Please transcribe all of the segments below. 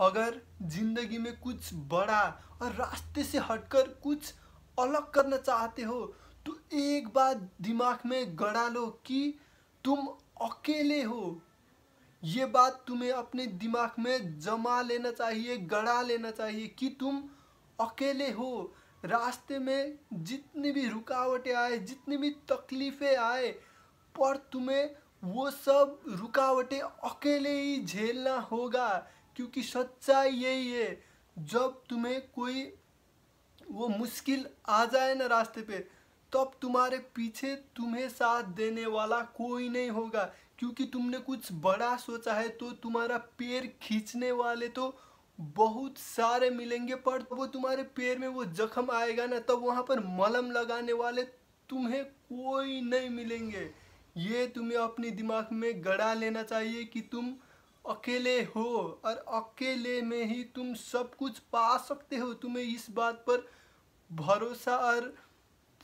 अगर ज़िंदगी में कुछ बड़ा और रास्ते से हटकर कुछ अलग करना चाहते हो तो एक बात दिमाग में गड़ा लो कि तुम अकेले हो ये बात तुम्हें अपने दिमाग में जमा लेना चाहिए गड़ा लेना चाहिए कि तुम अकेले हो रास्ते में जितनी भी रुकावटें आए जितनी भी तकलीफ़ें आए पर तुम्हें वो सब रुकावटें अकेले ही झेलना होगा क्योंकि सच्चाई यही है जब तुम्हें कोई वो मुश्किल आ जाए ना रास्ते पे तब तुम्हारे पीछे तुम्हें साथ देने वाला कोई नहीं होगा क्योंकि तुमने कुछ बड़ा सोचा है तो तुम्हारा पैर खींचने वाले तो बहुत सारे मिलेंगे पर वो तुम्हारे पैर में वो जख्म आएगा ना तब तो वहाँ पर मलम लगाने वाले तुम्हें कोई नहीं मिलेंगे ये तुम्हें अपने दिमाग में गड़ा लेना चाहिए कि तुम अकेले हो और अकेले में ही तुम सब कुछ पा सकते हो तुम्हें इस बात पर भरोसा और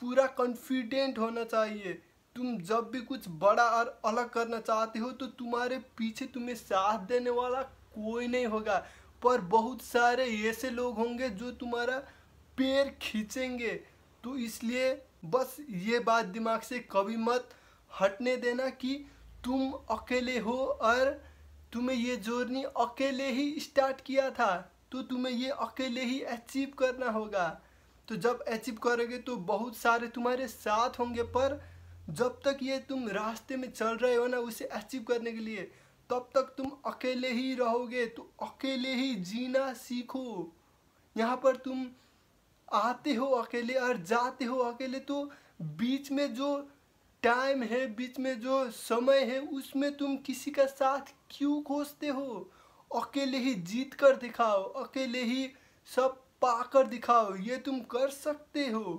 पूरा कॉन्फिडेंट होना चाहिए तुम जब भी कुछ बड़ा और अलग करना चाहते हो तो तुम्हारे पीछे तुम्हें साथ देने वाला कोई नहीं होगा पर बहुत सारे ऐसे लोग होंगे जो तुम्हारा पैर खींचेंगे तो इसलिए बस ये बात दिमाग से कभी मत हटने देना कि तुम अकेले हो और तुम्हें ये जर्नी अकेले ही स्टार्ट किया था तो तुम्हें ये अकेले ही अचीव करना होगा तो जब अचीव करोगे तो बहुत सारे तुम्हारे साथ होंगे पर जब तक ये तुम रास्ते में चल रहे हो ना उसे अचीव करने के लिए तब तक तुम अकेले ही रहोगे तो अकेले ही जीना सीखो यहाँ पर तुम आते हो अकेले और जाते हो अकेले तो बीच में जो टाइम है बीच में जो समय है उसमें तुम किसी का साथ क्यों खोजते हो अकेले ही जीत कर दिखाओ अकेले ही सब पा कर दिखाओ ये तुम कर सकते हो